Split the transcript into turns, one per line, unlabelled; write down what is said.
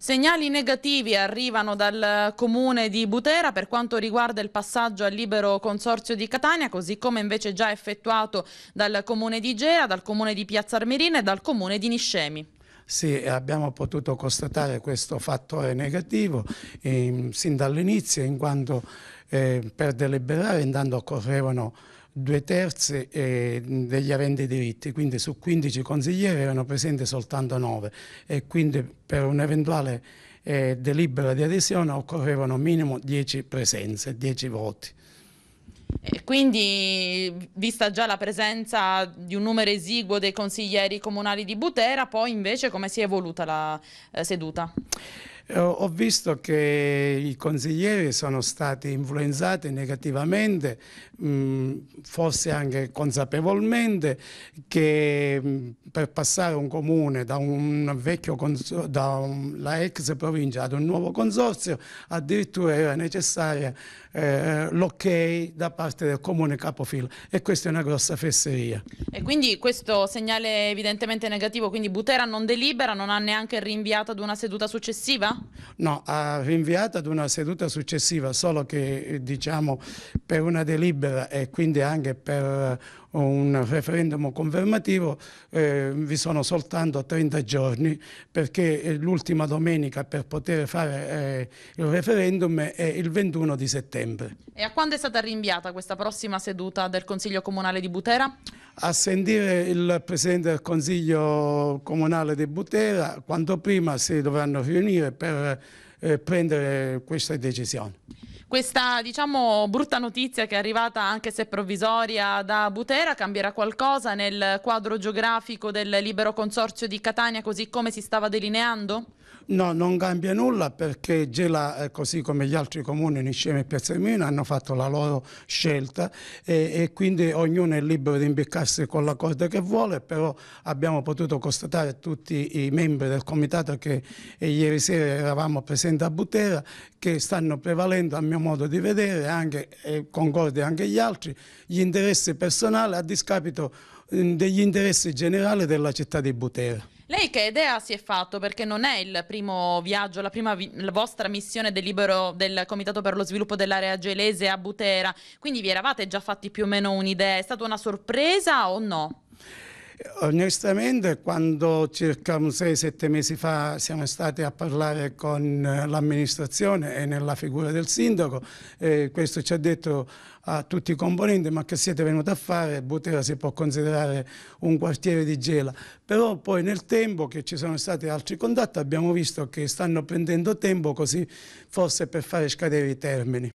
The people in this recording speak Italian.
Segnali negativi arrivano dal comune di Butera per quanto riguarda il passaggio al libero consorzio di Catania, così come invece già effettuato dal comune di Gea, dal comune di Piazza Armerina e dal comune di Niscemi.
Sì, abbiamo potuto constatare questo fattore negativo eh, sin dall'inizio, in quanto eh, per deliberare intanto occorrevano due terzi eh, degli aventi diritti, quindi su 15 consiglieri erano presenti soltanto 9 e quindi per un'eventuale eh, delibera di adesione occorrevano minimo 10 presenze, 10 voti.
E quindi, vista già la presenza di un numero esiguo dei consiglieri comunali di Butera, poi invece come si è evoluta la eh, seduta?
Eh, ho visto che i consiglieri sono stati influenzati negativamente, mm, forse anche consapevolmente, che mm, per passare un comune da, un vecchio da ex provincia ad un nuovo consorzio addirittura era necessaria eh, l'ok da parte del comune capofila e questa è una grossa fesseria.
E quindi questo segnale evidentemente negativo, quindi Butera non delibera, non ha neanche rinviato ad una seduta successiva?
no? ha rinviato ad una seduta successiva, solo che eh, diciamo per una delibera e quindi anche per eh, un referendum confermativo eh, vi sono soltanto 30 giorni perché eh, l'ultima domenica per poter fare eh, il referendum è il 21 di settembre.
E a quando è stata rinviata questa prossima seduta del Consiglio Comunale di Butera?
a sentire il Presidente del Consiglio Comunale di Butera, quanto prima si dovranno riunire per eh, prendere questa decisione.
Questa diciamo brutta notizia che è arrivata anche se provvisoria da Butera cambierà qualcosa nel quadro geografico del libero consorzio di Catania così come si stava delineando?
No, non cambia nulla perché Gela, eh, così come gli altri comuni, Niscema e Piazzemina, hanno fatto la loro scelta e, e, quindi ognuno è libero di imbeccarsi con la corda che vuole, però abbiamo potuto constatare tutti i membri del comitato che eh, ieri sera eravamo presenti a Butera che stanno prevalendo a mio mio modo di vedere, anche, e concordi anche gli altri, gli interessi personali a discapito degli interessi generali della città di Butera.
Lei che idea si è fatto? Perché non è il primo viaggio, la prima vi la vostra missione del, libero, del, Comitato per lo sviluppo dell'area gelese a Butera, quindi vi eravate già fatti più o meno un'idea, è stata una sorpresa o no?
Onestamente quando circa 6-7 mesi fa siamo stati a parlare con eh, l'amministrazione e nella figura del sindaco, eh, questo ci ha detto a tutti i componenti ma che siete venuti a fare, Butera si può considerare un quartiere di gela, però poi nel tempo che ci sono stati altri contatti abbiamo visto che stanno prendendo tempo così forse per fare scadere i termini.